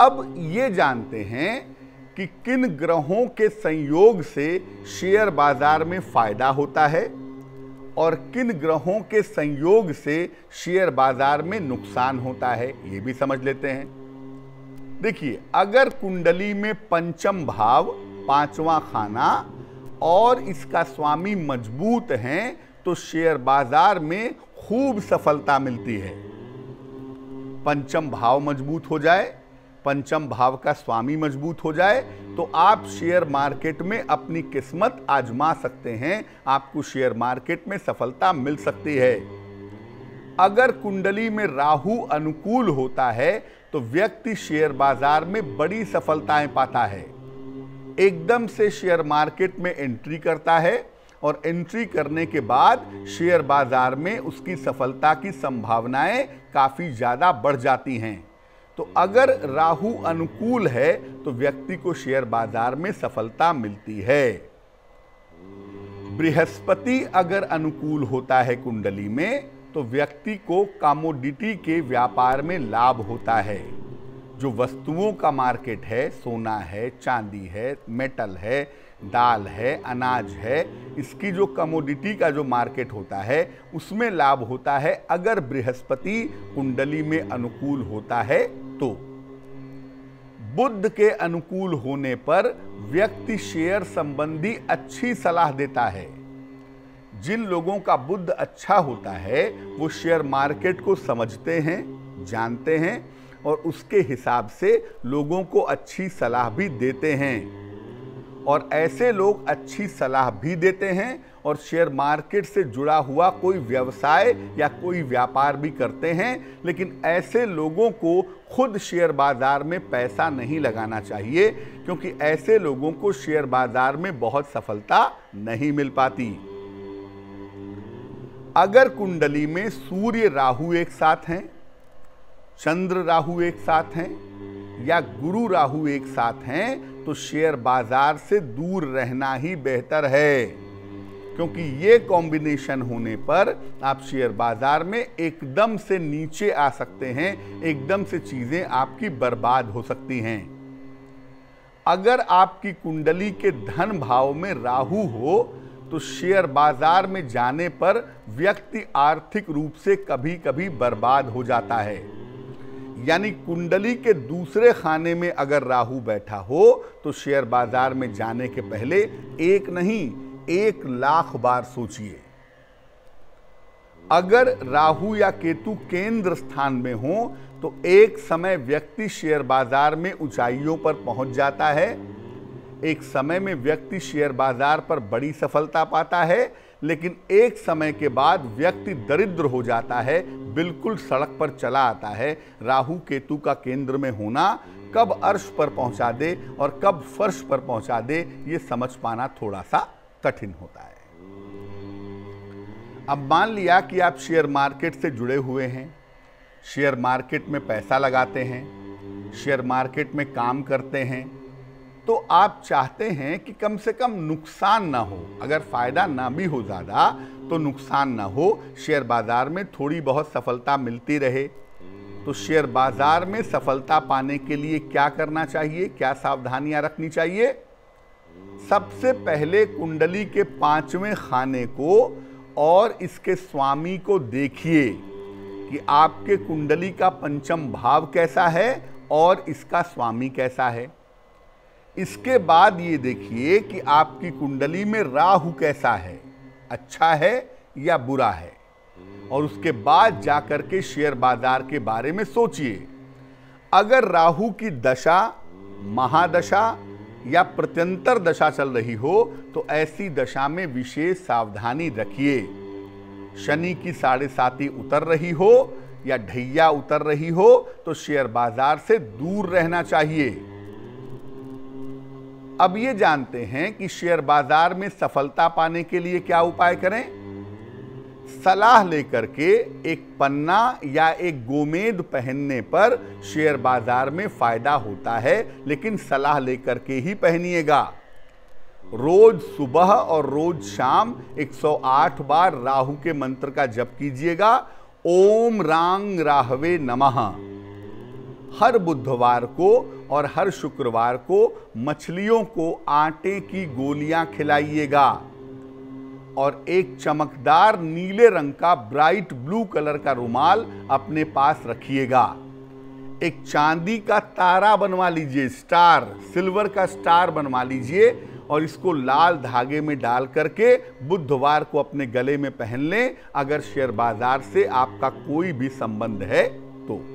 अब ये जानते हैं कि किन ग्रहों के संयोग से शेयर बाजार में फ़ायदा होता है और किन ग्रहों के संयोग से शेयर बाजार में नुकसान होता है ये भी समझ लेते हैं देखिए अगर कुंडली में पंचम भाव पांचवा खाना और इसका स्वामी मजबूत है तो शेयर बाजार में खूब सफलता मिलती है पंचम भाव मजबूत हो जाए पंचम भाव का स्वामी मजबूत हो जाए तो आप शेयर मार्केट में अपनी किस्मत आजमा सकते हैं आपको शेयर मार्केट में सफलता मिल सकती है अगर कुंडली में राहु अनुकूल होता है तो व्यक्ति शेयर बाजार में बड़ी सफलताएं पाता है एकदम से शेयर मार्केट में एंट्री करता है और एंट्री करने के बाद शेयर बाजार में उसकी सफलता की संभावनाएं काफ़ी ज़्यादा बढ़ जाती हैं तो अगर राहु अनुकूल है तो व्यक्ति को शेयर बाजार में सफलता मिलती है बृहस्पति अगर अनुकूल होता है कुंडली में तो व्यक्ति को कामोडिटी के व्यापार में लाभ होता है जो वस्तुओं का मार्केट है सोना है चांदी है मेटल है दाल है अनाज है इसकी जो कमोडिटी का जो मार्केट होता है उसमें लाभ होता है अगर बृहस्पति कुंडली में अनुकूल होता है तो बुद्ध के अनुकूल होने पर व्यक्ति शेयर संबंधी अच्छी सलाह देता है जिन लोगों का बुद्ध अच्छा होता है वो शेयर मार्केट को समझते हैं जानते हैं और उसके हिसाब से लोगों को अच्छी सलाह भी देते हैं और ऐसे लोग अच्छी सलाह भी देते हैं और शेयर मार्केट से जुड़ा हुआ कोई व्यवसाय या कोई व्यापार भी करते हैं लेकिन ऐसे लोगों को खुद शेयर बाज़ार में पैसा नहीं लगाना चाहिए क्योंकि ऐसे लोगों को शेयर बाज़ार में बहुत सफलता नहीं मिल पाती अगर कुंडली में सूर्य राहु एक साथ हैं चंद्र राहु एक साथ हैं या गुरु राहु एक साथ हैं तो शेयर बाज़ार से दूर रहना ही बेहतर है क्योंकि ये कॉम्बिनेशन होने पर आप शेयर बाज़ार में एकदम से नीचे आ सकते हैं एकदम से चीज़ें आपकी बर्बाद हो सकती हैं अगर आपकी कुंडली के धन भाव में राहु हो तो शेयर बाजार में जाने पर व्यक्ति आर्थिक रूप से कभी कभी बर्बाद हो जाता है यानी कुंडली के दूसरे खाने में अगर राहु बैठा हो तो शेयर बाजार में जाने के पहले एक नहीं एक लाख बार सोचिए अगर राहु या केतु केंद्र स्थान में हो तो एक समय व्यक्ति शेयर बाजार में ऊंचाइयों पर पहुंच जाता है एक समय में व्यक्ति शेयर बाजार पर बड़ी सफलता पाता है लेकिन एक समय के बाद व्यक्ति दरिद्र हो जाता है बिल्कुल सड़क पर चला आता है राहु केतु का केंद्र में होना कब अर्श पर पहुंचा दे और कब फर्श पर पहुंचा दे ये समझ पाना थोड़ा सा कठिन होता है अब मान लिया कि आप शेयर मार्केट से जुड़े हुए हैं शेयर मार्केट में पैसा लगाते हैं शेयर मार्केट में काम करते हैं तो आप चाहते हैं कि कम से कम नुकसान ना हो अगर फ़ायदा ना भी हो ज़्यादा तो नुकसान ना हो शेयर बाज़ार में थोड़ी बहुत सफलता मिलती रहे तो शेयर बाज़ार में सफलता पाने के लिए क्या करना चाहिए क्या सावधानियां रखनी चाहिए सबसे पहले कुंडली के पांचवें खाने को और इसके स्वामी को देखिए कि आपके कुंडली का पंचम भाव कैसा है और इसका स्वामी कैसा है इसके बाद ये देखिए कि आपकी कुंडली में राहु कैसा है अच्छा है या बुरा है और उसके बाद जाकर के शेयर बाजार के बारे में सोचिए अगर राहु की दशा महादशा या प्रत्यंतर दशा चल रही हो तो ऐसी दशा में विशेष सावधानी रखिए शनि की साढ़े साथी उतर रही हो या ढैया उतर रही हो तो शेयर बाजार से दूर रहना चाहिए अब ये जानते हैं कि शेयर बाजार में सफलता पाने के लिए क्या उपाय करें सलाह लेकर के एक पन्ना या एक गोमेद पहनने पर शेयर बाजार में फायदा होता है लेकिन सलाह लेकर के ही पहनिएगा रोज सुबह और रोज शाम 108 बार राहु के मंत्र का जप कीजिएगा ओम रांग राहवे नमः हर बुधवार को और हर शुक्रवार को मछलियों को आटे की गोलियां खिलाइएगा और एक चमकदार नीले रंग का ब्राइट ब्लू कलर का रुमाल अपने पास रखिएगा एक चांदी का तारा बनवा लीजिए स्टार सिल्वर का स्टार बनवा लीजिए और इसको लाल धागे में डाल करके बुधवार को अपने गले में पहन लें अगर शेयर बाजार से आपका कोई भी संबंध है तो